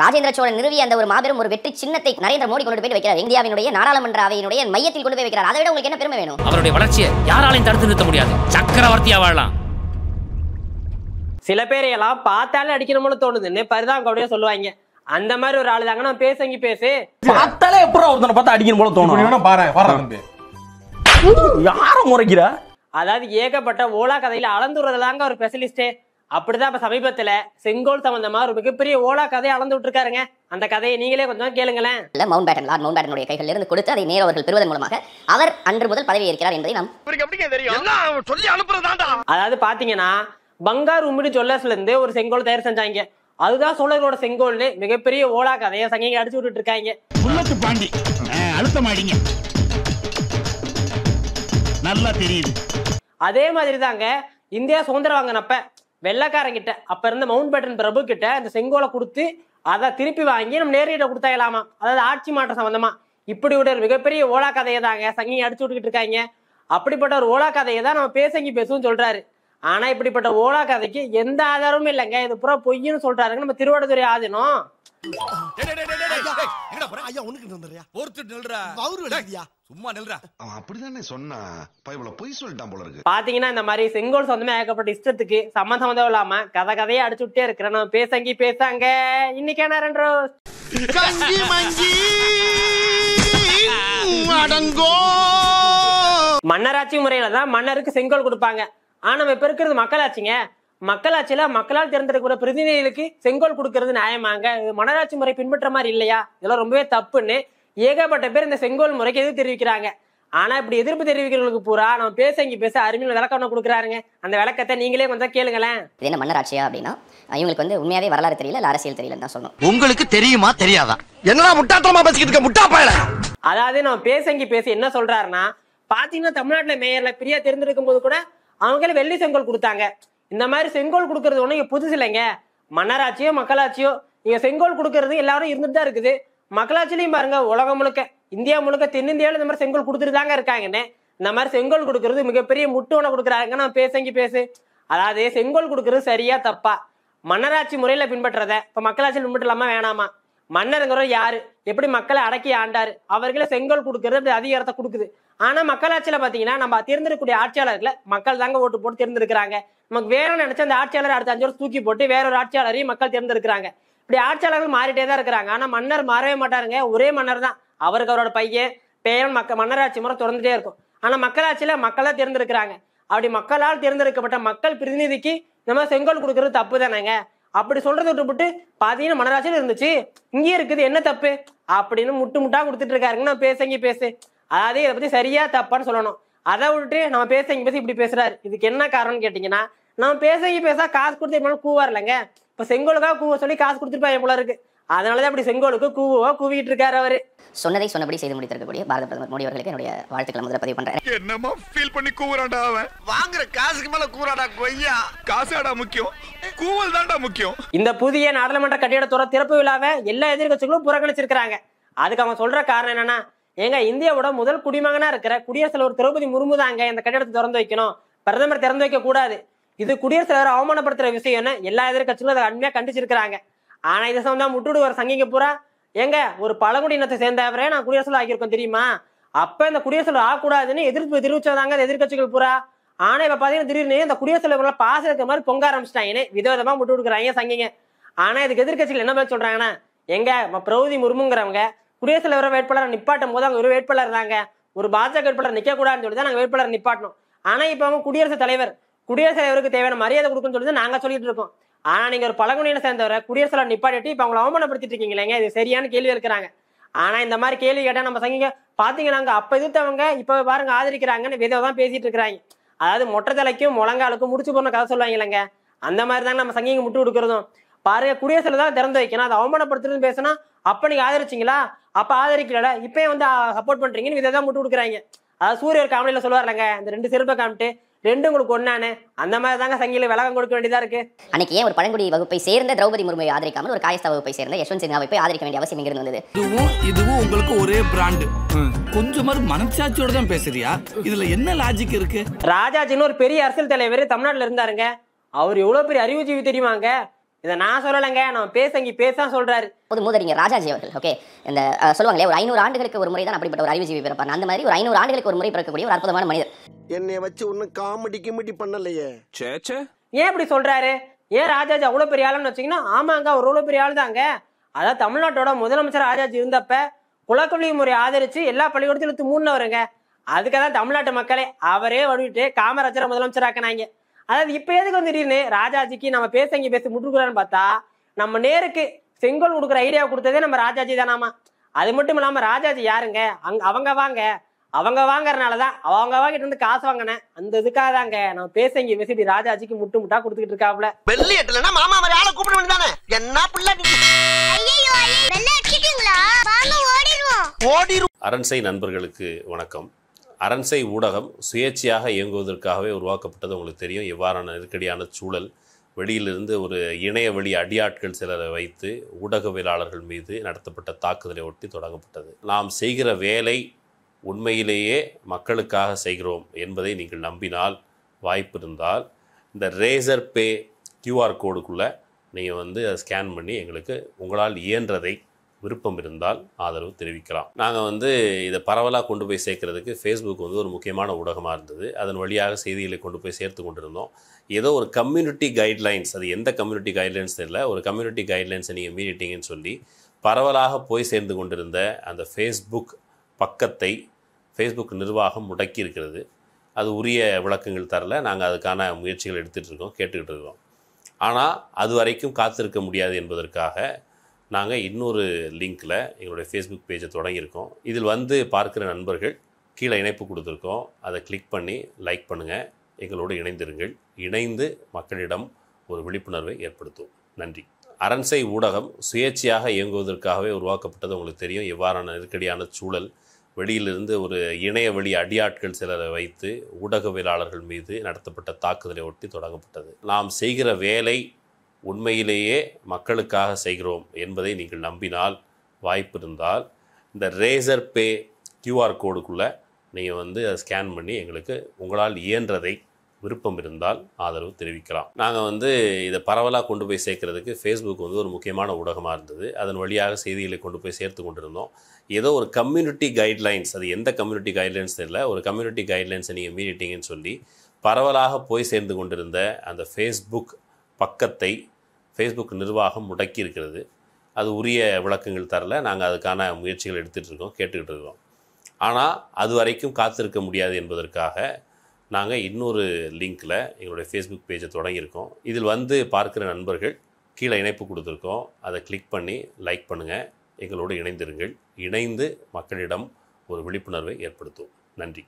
ராஜேந்திர சோழன் நிறுவிய அந்த ஒரு மாபெரும் ஒரு வெற்றி சின்னத்தை நரேந்திர மோடி கொண்டு போய் வைக்கிறார் இந்தியாவினுடைய நாடாளுமன்ற அவையினுடைய மையத்தில் கொண்டு போய் வைக்கிறார் அதை விட உங்களுக்கு என்ன பெருமை வேணும் அவருடைய வளர்ச்சியை யாராலையும் தடுத்து நிறுத்த முடியாது சக்கரவர்த்தியா வாழலாம் சில பேர் எல்லாம் பார்த்தாலே அடிக்கணும்னு தோணுதுன்னு பரிதாபம் சொல்லுவாங்க அந்த மாதிரி ஒரு ஆளு தாங்க நான் பேசுங்க பேசு பார்த்தாலே எப்பறம் ஒருத்தனை பார்த்தா அடிக்கணும் போல தோணும் யாரும் வர முறைக்கிற அதாவது ஏகப்பட்ட ஓலா கதையில அளந்துறதுலாங்க ஒரு ஸ்பெஷலிஸ்டே அப்படிதான் இப்ப சமீபத்துல செங்கோல் சம்பந்தமா ஒரு மிகப்பெரிய ஓலா கதையை அளந்து விட்டுருக்காருங்க அந்த கதையை நீங்களே கொஞ்சம் கேளுங்களேன் இல்ல மவுண்ட் பேட்டன் லார்ட் மவுண்ட் பேட்டனுடைய இருந்து கொடுத்து அதை நேரு அவர்கள் பெறுவதன் மூலமாக அவர் அன்று முதல் பதவி இருக்கிறார் என்பதை நாம் சொல்லி அதாவது பாத்தீங்கன்னா பங்கார் உம்மிடி ஜொல்லஸ்ல இருந்து ஒரு செங்கோல் தயார் செஞ்சாங்க அதுதான் சோழர்களோட செங்கோல்னு மிகப்பெரிய ஓலா கதையை சங்கிங்க அடிச்சு விட்டுட்டு இருக்காங்க புல்லத்து பாண்டி நல்லா தெரியுது அதே மாதிரி தாங்க இந்தியா சுதந்திரம் வாங்கினப்ப வெள்ளக்காரங்கிட்ட அப்ப இருந்த மவுண்ட் பேட்டன் பிரபு கிட்ட இந்த செங்கோலை கொடுத்து அதை திருப்பி வாங்கி நம்ம நேரிட்ட கொடுத்தாயலாமா அதாவது ஆட்சி மாற்றம் சம்பந்தமா இப்படி ஒரு மிகப்பெரிய ஓலா கதையை தாங்க சங்கி அடிச்சு விட்டுக்கிட்டு இருக்காங்க அப்படிப்பட்ட ஒரு ஓலா கதையை தான் நம்ம பேசங்கி பேசுவோம் சொல்றாரு ஆனா இப்படிப்பட்ட ஓலா கதைக்கு எந்த ஆதாரமும் இல்லைங்க இது பூரா பொய்யுன்னு சொல்றாருங்க நம்ம திருவாடுதுறை ஆதினம் சொந்தமே ஏகப்பட்ட இஷ்டத்துக்கு சம்மந்தம் இல்லாம கதை அடிச்சுட்டே பேசாங்க மன்னராட்சி முறையில தான் மன்னருக்கு செங்கோல் கொடுப்பாங்க ஆனா இப்ப இருக்கிறது மக்களாட்சிங்க மக்களாட்சியில மக்களால் தேர்ந்தெடுக்கிற பிரதிநிதிகளுக்கு செங்கோல் கொடுக்கறது நியாயமாங்க மனராட்சி முறை பின்பற்ற மாதிரி இல்லையா இதெல்லாம் ரொம்பவே தப்புன்னு ஏகப்பட்ட பேர் இந்த செங்கோல் முறைக்கு எதிர்ப்பு தெரிவிக்கிறாங்க ஆனா இப்படி எதிர்ப்பு தெரிவிக்கிறவங்களுக்கு பூரா நம்ம பேச இங்க பேச அருமையில விளக்கம் ஒன்று கொடுக்குறாருங்க அந்த விளக்கத்தை நீங்களே கொஞ்சம் கேளுங்களேன் இது என்ன மன்னராட்சியா அப்படின்னா இவங்களுக்கு வந்து உண்மையாவே வரலாறு தெரியல இல்ல அரசியல் தெரியல தான் சொல்லணும் உங்களுக்கு தெரியுமா தெரியாதா என்ன முட்டாத்தமா பேசிக்கிட்டு முட்டா பயல அதாவது நம்ம பேசங்கி பேசி என்ன சொல்றாருன்னா பாத்தீங்கன்னா தமிழ்நாட்டுல மேயர்ல பிரியா தெரிந்திருக்கும் போது கூட அவங்களே வெள்ளி செங்கல் கொடுத்தாங்க இந்த மாதிரி செங்கோல் கொடுக்கறது ஒன்றும் இங்கே புதுசு இல்லைங்க மன்னராட்சியோ மக்களாட்சியோ நீங்கள் செங்கோல் கொடுக்கறது எல்லாரும் இருந்துட்டு தான் இருக்குது மக்களாட்சிலையும் பாருங்க உலகம் முழுக்க இந்தியா முழுக்க தென்னிந்தியாவில் இந்த மாதிரி செங்கோல் கொடுத்துட்டு தாங்க இருக்காங்கன்னு இந்த மாதிரி செங்கோல் கொடுக்கறது மிகப்பெரிய முட்டுவனை கொடுக்குறாங்க நான் பேசங்கி பேசு அதாவது செங்கோல் கொடுக்கறது சரியா தப்பா மன்னராட்சி முறையில் பின்பற்றத இப்போ மக்களாட்சியில் பின்பற்றலாமா வேணாமா மன்னருங்கிறவர் யாரு எப்படி மக்களை அடக்கி ஆண்டாரு அவர்களே செங்கல் கொடுக்கறது அப்படி அதிகாரத்தை கொடுக்குது ஆனா மக்களாட்சியில பாத்தீங்கன்னா நம்ம தேர்ந்தெடுக்கக்கூடிய ஆட்சியாளர்களை மக்கள் தாங்க ஓட்டு போட்டு தேர்ந்தெடுக்கிறாங்க நமக்கு வேற நினைச்ச அந்த ஆட்சியாளர் அடுத்த அஞ்சு வருஷம் தூக்கி போட்டு வேற ஒரு ஆட்சியாளரையும் மக்கள் தேர்ந்தெடுக்கிறாங்க இப்படி ஆட்சியாளர்கள் மாறிட்டே தான் இருக்கிறாங்க ஆனா மன்னர் மாறவே மாட்டாருங்க ஒரே மன்னர் தான் அவருக்கு அவரோட பையன் பேரன் மக்க மன்னராட்சி முறை திறந்துட்டே இருக்கும் ஆனா மக்களாட்சியில தான் தேர்ந்தெடுக்கிறாங்க அப்படி மக்களால் தேர்ந்தெடுக்கப்பட்ட மக்கள் பிரதிநிதிக்கு நம்ம செங்கோல் கொடுக்கறது தப்பு தானேங்க அப்படி சொல்றதை விட்டு பாத்தீங்கன்னா மனராசியில இருந்துச்சு இங்கேயே இருக்குது என்ன தப்பு அப்படின்னு முட்டு முட்டா கொடுத்துட்டு இருக்காருங்க நான் பேசங்க பேசு அதாவது இதை பத்தி சரியா தப்பான்னு சொல்லணும் அதை விட்டுட்டு நம்ம பேச இங்க பேசி இப்படி பேசுறாரு இதுக்கு என்ன காரணம்னு கேட்டீங்கன்னா நம்ம பேச பேசா காசு கொடுத்து கூவார் இல்லைங்க இப்ப செங்கோலுக்காக கூவ சொல்லி காசு கொடுத்துருப்பாங்க போல இருக்கு அதனாலதான் அப்படி செங்கோலுக்கு கூவோ கூவிட்டு இருக்காரு அவரு சொன்னதை சொன்னபடி செய்து முடித்திருக்கக்கூடிய பாரத பிரதமர் மோடி அவர்களுக்கு என்னுடைய வாழ்த்துக்களை முதல்ல பதிவு பண்றேன் என்னமோ ஃபீல் பண்ணி கூறாடா அவன் வாங்குற காசுக்கு மேல கூறாடா கொய்யா காசாடா முக்கியம் கூவல் தான்டா முக்கியம் இந்த புதிய நாடாளுமன்ற கட்டிடத்தோட திறப்பு விழாவை எல்லா எதிர்கட்சிகளும் புறக்கணிச்சிருக்கிறாங்க அதுக்கு அவன் சொல்ற காரணம் என்னன்னா ஏங்க இந்தியாவோட முதல் குடிமகனா இருக்கிற குடியரசு தலைவர் திரௌபதி முர்மு தாங்க இந்த கட்டிடத்தை திறந்து வைக்கணும் பிரதமர் திறந்து வைக்க கூடாது இது குடியரசு தலைவர் அவமானப்படுத்துற என்ன எல்லா எதிர்கட்சிகளும் அதை அண்மையா கண்டிச்சிருக்கிறாங்க ஆனா இதை தான் முட்டுடு வர சங்கிங்க பூரா எங்க ஒரு பழங்குடியினத்தை சேர்ந்தவரே நான் குடியரசுல ஆகியிருக்கோம் தெரியுமா அப்ப இந்த குடியரசுல ஆகக்கூடாதுன்னு எதிர்ப்பு தெரிவிச்சதாங்க எதிர்கட்சிகள் பூரா ஆனா இப்ப பாத்தீங்கன்னா திடீர்னு இந்த குடியரசுல பாச இருக்கிற மாதிரி பொங்க ஆரம்பிச்சிட்டாங்கன்னு விதவிதமா முட்டு கொடுக்குறாங்க சங்கிங்க ஆனா இதுக்கு எதிர்கட்சிகள் என்ன பதில் சொல்றாங்கன்னா எங்க பிரௌதி முர்முங்கிறவங்க குடியரசு தலைவர் வேட்பாளர் நிப்பாட்டும் போது அங்க ஒரு வேட்பாளர் இருந்தாங்க ஒரு பாஜக வேட்பாளர் நிக்க கூடாதுன்னு சொல்லி தான் நாங்க வேட்பாளர் நிப்பாட்டணும் ஆனா இப்ப அவங்க குடியரசுத் தலைவர் குடியரசுத் தலைவருக்கு தேவையான மரியாதை கொடுக்குன்னு சொல்லி நாங்க சொல்லிட்டு இருக்கோம் ஆனா நீங்க ஒரு பழங்குடியில சேர்ந்தவரை குடியரசுல நிப்பாட்டி இப்ப அவங்களை அவமானப்படுத்திட்டு இருக்கீங்க இது சரியான கேள்வி இருக்கிறாங்க ஆனா இந்த மாதிரி கேள்வி கேட்டா நம்ம சங்கிங்க பாத்தீங்க நாங்க அப்ப எதிர்த்தவங்க இப்ப பாருங்க ஆதரிக்கிறாங்கன்னு தான் பேசிட்டு இருக்கிறாங்க அதாவது மொட்டை தலைக்கும் முழங்காலுக்கும் முடிச்சு போன கதை சொல்லுவாங்க இல்லைங்க அந்த மாதிரி தாங்க நம்ம சங்கிங்க முட்டு கொடுக்குறதும் பாருங்க குடியரசுல தான் திறந்து வைக்கணும் அதை அவமானப்படுத்துறதுன்னு பேசினா அப்ப நீங்க ஆதரிச்சிங்களா அப்ப ஆதரிக்கல இப்பயே வந்து சப்போர்ட் பண்றீங்கன்னு விதை தான் முட்டு கொடுக்குறாங்க அதாவது சூரியர் காமெடியில சொல்லுவார்லங்க இந்த ரெண்டு செருப்பை காமிட்டு ரெண்டும் உங்களுக்கு ஒன்னானு அந்த மாதிரி தாங்க சங்கில விலகம் கொடுக்க வேண்டியதா இருக்கு அன்னைக்கு ஏன் ஒரு பழங்குடி வகுப்பை சேர்ந்த திரௌபதி முர்மையை ஆதரிக்காமல் ஒரு காயஸ்தா வகுப்பை சேர்ந்த யஷ்வந்த் சின்ஹாவை போய் ஆதரிக்க வேண்டிய அவசியம் இருந்து வந்தது இதுவும் இதுவும் உங்களுக்கு ஒரே பிராண்டு கொஞ்சம் மனசாட்சியோட தான் பேசுறியா இதுல என்ன லாஜிக் இருக்கு ராஜாஜின்னு ஒரு பெரிய அரசியல் தலைவர் தமிழ்நாட்டுல இருந்தாருங்க அவர் எவ்வளவு பெரிய அறிவுஜீவி தெரியுமாங்க இதை நான் சொல்லலைங்க நான் பேசங்கி பேச சொல்றாரு பொது மூதறிங்க ராஜாஜி அவர்கள் ஓகே இந்த சொல்லுவாங்களே ஒரு ஐநூறு ஆண்டுகளுக்கு ஒரு முறை தான் அப்படிப்பட்ட ஒரு அறிவுஜீவி அந்த மாதிரி ஒரு ஐநூறு ஆண்டுகளுக்கு ஒரு முறை பிறக்கக்கூடிய ஒரு அற்புதமான மனிதர் என்னை வச்சு ஒன்னும் காமெடி கிமெடி பண்ணலையே சேச்சே ஏன் இப்படி சொல்றாரு ஏன் ராஜாஜி அவ்வளோ பெரிய ஆளுன்னு வச்சிங்கன்னா ஆமாங்க ஒரு அவ்வளோ பெரிய ஆள் தாங்க அதான் தமிழ்நாட்டோட முதலமைச்சர் ராஜாஜி இருந்தப்ப குலக்கல்வி முறை ஆதரிச்சு எல்லா பள்ளிக்கூடத்திலும் மூணு வருங்க அதுக்காக தான் தமிழ்நாட்டு மக்களே அவரே வழிவிட்டு காமராஜரை முதலமைச்சர் ஆக்கினாங்க அதாவது இப்ப எதுக்கு வந்து திடீர்னு ராஜாஜிக்கு நம்ம பேச இங்க பேசி முட்டுக்குறான்னு பார்த்தா நம்ம நேருக்கு செங்கோல் கொடுக்குற ஐடியா கொடுத்ததே நம்ம ராஜாஜி தானாமா அது மட்டும் இல்லாம ராஜாஜி யாருங்க அங்க அவங்க வாங்க அவங்க வாங்குறதுனாலதான் அவங்க வாங்கிட்டு வந்து காசு வாங்கினேன் அந்த இதுக்காக தாங்க நம்ம பேச இங்க பேசிட்டு ராஜாஜிக்கு முட்டு முட்டா கொடுத்துட்டு இருக்காப்ல வெள்ளி எட்டுலனா மாமா மாதிரி ஆளை கூப்பிட வேண்டியதானே என்ன பிள்ளை ஓடிடுவோம் ஓடிடுவோம் அரண்சை நண்பர்களுக்கு வணக்கம் அரண்சை ஊடகம் சுயேட்சையாக இயங்குவதற்காகவே உருவாக்கப்பட்டது உங்களுக்கு தெரியும் இவ்வாறான நெருக்கடியான சூழல் வெளியிலிருந்து ஒரு இணைய வழி அடியாட்கள் சிலரை வைத்து ஊடகவியலாளர்கள் மீது நடத்தப்பட்ட தாக்குதலை ஒட்டி தொடங்கப்பட்டது நாம் செய்கிற வேலை உண்மையிலேயே மக்களுக்காக செய்கிறோம் என்பதை நீங்கள் நம்பினால் வாய்ப்பு இருந்தால் இந்த ரேசர் பே கியூஆர் கோடுக்குள்ளே நீங்கள் வந்து அதை ஸ்கேன் பண்ணி எங்களுக்கு உங்களால் இயன்றதை விருப்பம் இருந்தால் ஆதரவு தெரிவிக்கலாம் நாங்கள் வந்து இதை பரவலாக கொண்டு போய் சேர்க்கறதுக்கு ஃபேஸ்புக் வந்து ஒரு முக்கியமான ஊடகமாக இருந்தது அதன் வழியாக செய்திகளை கொண்டு போய் சேர்த்து கொண்டிருந்தோம் ஏதோ ஒரு கம்யூனிட்டி கைட்லைன்ஸ் அது எந்த கம்யூனிட்டி கைட்லைன்ஸ் தெரியல ஒரு கம்யூனிட்டி கைட்லைன்ஸை நீங்கள் மீறிட்டீங்கன்னு சொல்லி பரவலாக போய் சேர்ந்து கொண்டிருந்த அந்த ஃபேஸ்புக் பக்கத்தை ஃபேஸ்புக் நிர்வாகம் முடக்கி இருக்கிறது அது உரிய விளக்கங்கள் தரல நாங்கள் அதுக்கான முயற்சிகள் எடுத்துகிட்டு இருக்கோம் கேட்டுக்கிட்டு இருக்கோம் ஆனால் அது வரைக்கும் காத்திருக்க முடியாது என்பதற்காக நாங்கள் இன்னொரு லிங்க்கில் எங்களுடைய ஃபேஸ்புக் பேஜை தொடங்கியிருக்கோம் இதில் வந்து பார்க்குற நண்பர்கள் கீழே இணைப்பு கொடுத்துருக்கோம் அதை கிளிக் பண்ணி லைக் பண்ணுங்கள் எங்களோடு இணைந்திருங்கள் இணைந்து மக்களிடம் ஒரு விழிப்புணர்வை ஏற்படுத்தும் நன்றி அரண்சை ஊடகம் சுயேட்சையாக இயங்குவதற்காகவே உருவாக்கப்பட்டது உங்களுக்கு தெரியும் இவ்வாறான நெருக்கடியான சூழல் வெளியிலிருந்து ஒரு இணைய வழி அடியாட்கள் சிலரை வைத்து ஊடகவியலாளர்கள் மீது நடத்தப்பட்ட தாக்குதலை ஒட்டி தொடங்கப்பட்டது நாம் செய்கிற வேலை உண்மையிலேயே மக்களுக்காக செய்கிறோம் என்பதை நீங்கள் நம்பினால் வாய்ப்பு இருந்தால் இந்த ரேசர் பே கியூஆர் கோடுக்குள்ளே நீங்கள் வந்து அதை ஸ்கேன் பண்ணி எங்களுக்கு உங்களால் இயன்றதை விருப்பம் இருந்தால் ஆதரவு தெரிவிக்கலாம் நாங்கள் வந்து இதை பரவலாக கொண்டு போய் சேர்க்கறதுக்கு ஃபேஸ்புக் வந்து ஒரு முக்கியமான ஊடகமாக இருந்தது அதன் வழியாக செய்திகளை கொண்டு போய் சேர்த்து கொண்டிருந்தோம் ஏதோ ஒரு கம்யூனிட்டி கைட்லைன்ஸ் அது எந்த கம்யூனிட்டி கைட்லைன்ஸ் தெரியல ஒரு கம்யூனிட்டி கைட்லைன்ஸை நீங்கள் மீறிட்டீங்கன்னு சொல்லி பரவலாக போய் சேர்ந்து கொண்டிருந்த அந்த ஃபேஸ்புக் பக்கத்தை ஃபேஸ்புக் நிர்வாகம் முடக்கி இருக்கிறது அது உரிய விளக்கங்கள் தரல நாங்கள் அதுக்கான முயற்சிகள் எடுத்துகிட்ருக்கோம் கேட்டுக்கிட்டு இருக்கோம் ஆனால் அது வரைக்கும் காத்திருக்க முடியாது என்பதற்காக நாங்கள் இன்னொரு லிங்க்கில் எங்களுடைய ஃபேஸ்புக் பேஜை தொடங்கியிருக்கோம் இதில் வந்து பார்க்குற நண்பர்கள் கீழே இணைப்பு கொடுத்துருக்கோம் அதை கிளிக் பண்ணி லைக் பண்ணுங்கள் எங்களோடு இணைந்திருங்கள் இணைந்து மக்களிடம் ஒரு விழிப்புணர்வை ஏற்படுத்தும் நன்றி